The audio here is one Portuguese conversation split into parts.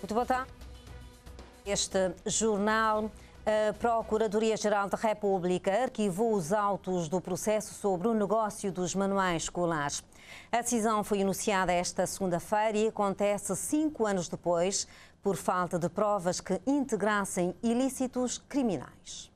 Muito boa tarde. Este jornal. A Procuradoria-Geral da República arquivou os autos do processo sobre o negócio dos manuais escolares. A decisão foi anunciada esta segunda-feira e acontece cinco anos depois, por falta de provas que integrassem ilícitos criminais.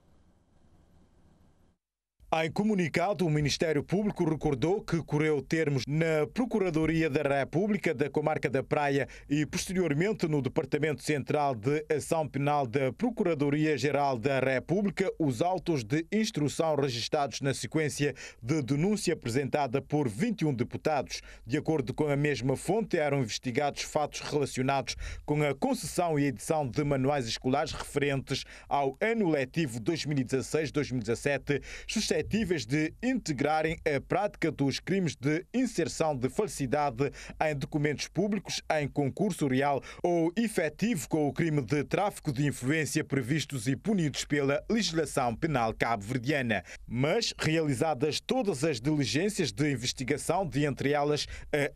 Em comunicado, o Ministério Público recordou que correu termos na Procuradoria da República da Comarca da Praia e, posteriormente, no Departamento Central de Ação Penal da Procuradoria-Geral da República, os autos de instrução registados na sequência de denúncia apresentada por 21 deputados. De acordo com a mesma fonte, eram investigados fatos relacionados com a concessão e edição de manuais escolares referentes ao ano letivo 2016-2017, suscetíveis suscetíveis de integrarem a prática dos crimes de inserção de falsidade em documentos públicos em concurso real ou efetivo com o crime de tráfico de influência previstos e punidos pela legislação penal cabo-verdiana. Mas, realizadas todas as diligências de investigação, de entre elas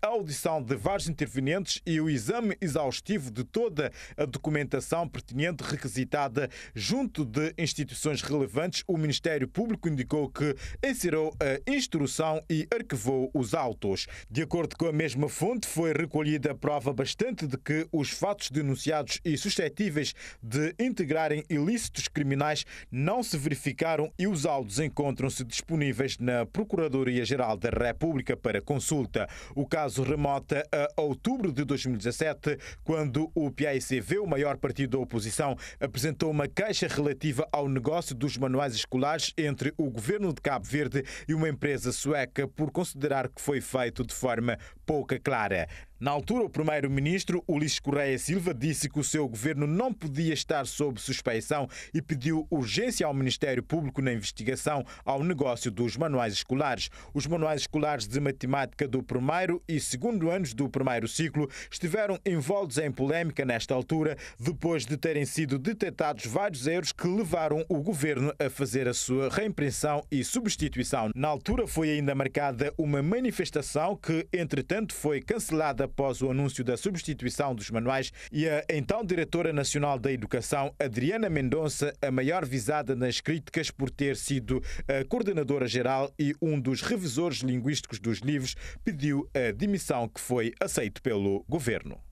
a audição de vários intervenientes e o exame exaustivo de toda a documentação pertinente requisitada junto de instituições relevantes, o Ministério Público indicou que que encerrou a instrução e arquivou os autos. De acordo com a mesma fonte, foi recolhida prova bastante de que os fatos denunciados e suscetíveis de integrarem ilícitos criminais não se verificaram e os autos encontram-se disponíveis na Procuradoria-Geral da República para consulta. O caso remota a outubro de 2017, quando o PICV, o maior partido da oposição, apresentou uma queixa relativa ao negócio dos manuais escolares entre o governo Governo de Cabo Verde e uma empresa sueca por considerar que foi feito de forma pouco clara. Na altura, o primeiro-ministro Ulisses Correia Silva disse que o seu governo não podia estar sob suspeição e pediu urgência ao Ministério Público na investigação ao negócio dos manuais escolares. Os manuais escolares de matemática do primeiro e segundo anos do primeiro ciclo estiveram envoltos em polémica nesta altura, depois de terem sido detectados vários erros que levaram o governo a fazer a sua reimpressão e substituição. Na altura, foi ainda marcada uma manifestação que, entretanto, foi cancelada após o anúncio da substituição dos manuais e a então Diretora Nacional da Educação, Adriana Mendonça, a maior visada nas críticas por ter sido a coordenadora geral e um dos revisores linguísticos dos livros, pediu a dimissão que foi aceito pelo governo.